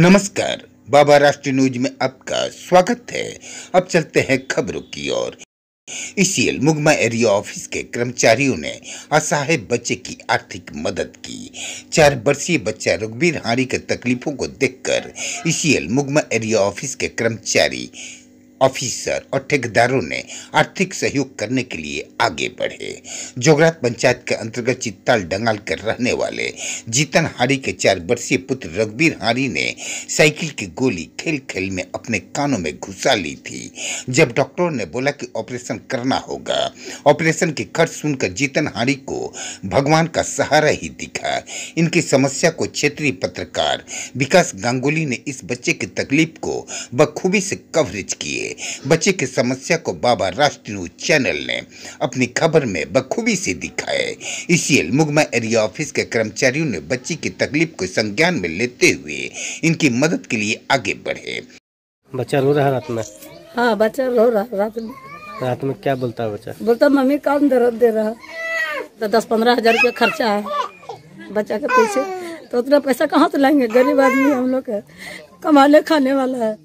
नमस्कार बाबा राष्ट्रीय न्यूज में आपका स्वागत है अब चलते हैं खबरों की ओर इसीएल मुगमा एरिया ऑफिस के कर्मचारियों ने असहाय बच्चे की आर्थिक मदद की चार वर्षीय बच्चा रघुबीर हारी के तकलीफों को देखकर इसीएल मुगमा एरिया ऑफिस के कर्मचारी ऑफिसर और ठेकेदारों ने आर्थिक सहयोग करने के लिए आगे बढ़े जोगरात पंचायत के अंतर्गत चित्ताल डंगाल कर रहने वाले जीतन हारी के चार वर्षीय पुत्र रघुवीर हारी ने साइकिल की गोली खेल खेल में अपने कानों में घुसा ली थी जब डॉक्टरों ने बोला कि ऑपरेशन करना होगा ऑपरेशन की खर्च सुनकर जीतन हारी को भगवान का सहारा ही दिखा इनकी समस्या को क्षेत्रीय पत्रकार विकास गांगुली ने इस बच्चे की तकलीफ को बखूबी से कवरेज किए बच्चे की समस्या को बाबा राष्ट्र न्यूज चैनल ने अपनी खबर में बखूबी से दिखाए इसी मुगमा एरिया ऑफिस के कर्मचारियों ने बच्ची की तकलीफ को संज्ञान में लेते हुए इनकी मदद के लिए आगे बढ़े बच्चा रो रहा रात में हाँ बच्चा रो रहा रात में रात में क्या बोलता है बच्चा बोलता मम्मी काम दर्द दे रहा तो दस पंद्रह हजार रुपया खर्चा है बच्चा के पीछे तो उतना पैसा कहाँ से लाएंगे गरीब आदमी हम लोग कमाने खाने वाला है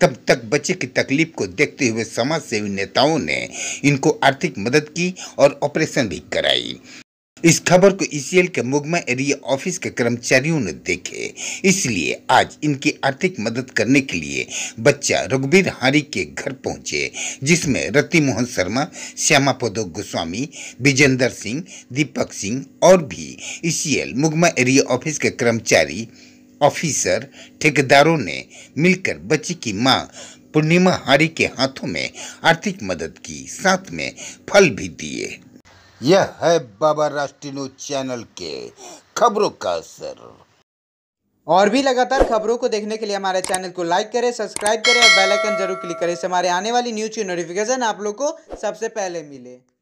तब तक बच्चे की तकलीफ को देखते हुए समाज सेवी नेताओं ने इनको आर्थिक मदद की और ऑपरेशन भी कराई इस खबर को ईसीएल e के मुगमा एरिया ऑफिस के कर्मचारियों ने देखे इसलिए आज इनकी आर्थिक मदद करने के लिए बच्चा रघुवीर हारी के घर पहुंचे जिसमें रति मोहन शर्मा श्यामा पदो गोस्वामी विजेंद्र सिंह दीपक सिंह और भी ECL e Mugma area office के कर्मचारी ऑफिसर ठेकेदारों ने मिलकर बच्ची की मां पूर्णिमा हारी के हाथों में आर्थिक मदद की साथ में फल भी दिए यह है बाबा राष्ट्रीय न्यूज चैनल के खबरों का असर और भी लगातार खबरों को देखने के लिए हमारे चैनल को लाइक करें सब्सक्राइब करें और बेल आइकन जरूर क्लिक करें इससे हमारे आने वाली न्यूज की नोटिफिकेशन आप लोग को सबसे पहले मिले